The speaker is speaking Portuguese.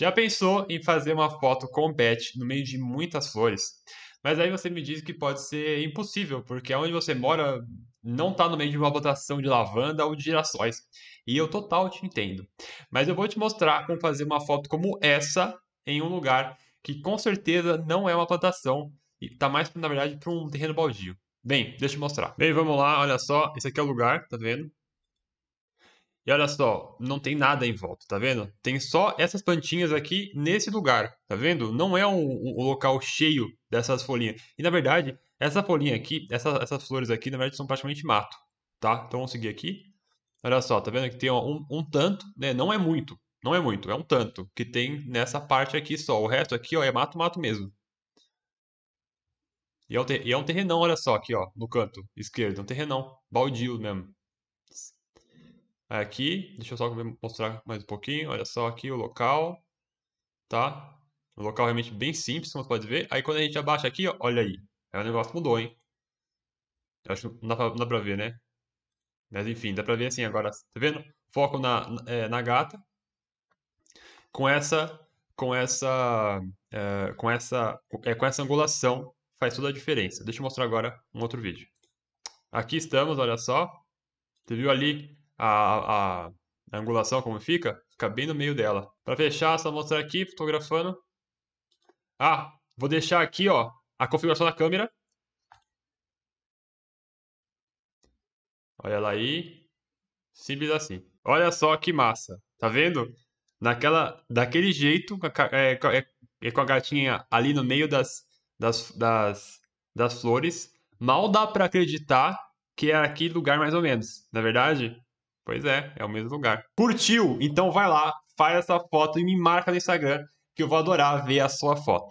Já pensou em fazer uma foto com pet no meio de muitas flores? Mas aí você me diz que pode ser impossível, porque onde você mora não está no meio de uma plantação de lavanda ou de girassóis. E eu total te entendo. Mas eu vou te mostrar como fazer uma foto como essa em um lugar que com certeza não é uma plantação e está mais, na verdade, para um terreno baldio. Bem, deixa eu mostrar. Bem, vamos lá, olha só, esse aqui é o lugar, tá vendo? E olha só, não tem nada em volta, tá vendo? Tem só essas plantinhas aqui nesse lugar, tá vendo? Não é um, um local cheio dessas folhinhas. E na verdade, essa folhinha aqui, essa, essas flores aqui, na verdade são praticamente mato, tá? Então vamos seguir aqui. Olha só, tá vendo que tem um, um tanto, né? Não é muito, não é muito, é um tanto que tem nessa parte aqui só. O resto aqui, ó, é mato, mato mesmo. E é um é terrenão, olha só, aqui, ó, no canto esquerdo, é um terrenão, baldio mesmo. Aqui, deixa eu só mostrar mais um pouquinho. Olha só aqui o local, tá? O local realmente bem simples, como você pode ver. Aí quando a gente abaixa aqui, ó, olha aí. Aí é, o negócio mudou, hein? Eu acho que não dá, pra, não dá pra ver, né? Mas enfim, dá pra ver assim agora. Tá vendo? Foco na, é, na gata. Com essa, com essa, é, com essa, é, com essa angulação faz toda a diferença. Deixa eu mostrar agora um outro vídeo. Aqui estamos, olha só. Você viu ali a, a, a angulação como fica, fica bem no meio dela. Para fechar, só mostrar aqui, fotografando. Ah, vou deixar aqui ó, a configuração da câmera. Olha ela aí. Simples assim. Olha só que massa. Tá vendo? Naquela, daquele jeito, é, é, é com a gatinha ali no meio das, das, das, das flores. Mal dá para acreditar que é aqui lugar mais ou menos. Na é verdade, Pois é, é o mesmo lugar. Curtiu? Então vai lá, faz essa foto e me marca no Instagram, que eu vou adorar ver a sua foto.